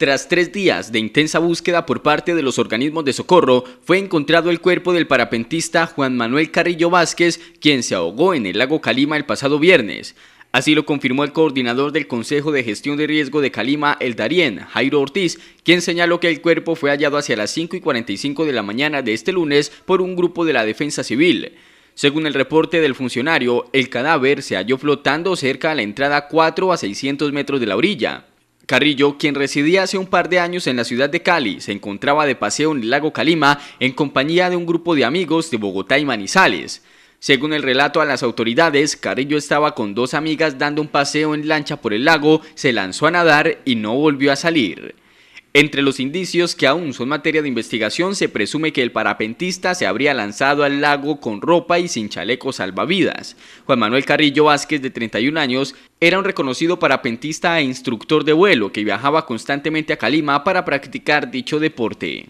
Tras tres días de intensa búsqueda por parte de los organismos de socorro, fue encontrado el cuerpo del parapentista Juan Manuel Carrillo Vázquez, quien se ahogó en el lago Calima el pasado viernes. Así lo confirmó el coordinador del Consejo de Gestión de Riesgo de Calima, el Darién, Jairo Ortiz, quien señaló que el cuerpo fue hallado hacia las 5 y 45 de la mañana de este lunes por un grupo de la Defensa Civil. Según el reporte del funcionario, el cadáver se halló flotando cerca a la entrada 4 a 600 metros de la orilla. Carrillo, quien residía hace un par de años en la ciudad de Cali, se encontraba de paseo en el lago Calima en compañía de un grupo de amigos de Bogotá y Manizales. Según el relato a las autoridades, Carrillo estaba con dos amigas dando un paseo en lancha por el lago, se lanzó a nadar y no volvió a salir. Entre los indicios que aún son materia de investigación se presume que el parapentista se habría lanzado al lago con ropa y sin chaleco salvavidas. Juan Manuel Carrillo Vázquez, de 31 años, era un reconocido parapentista e instructor de vuelo que viajaba constantemente a Calima para practicar dicho deporte.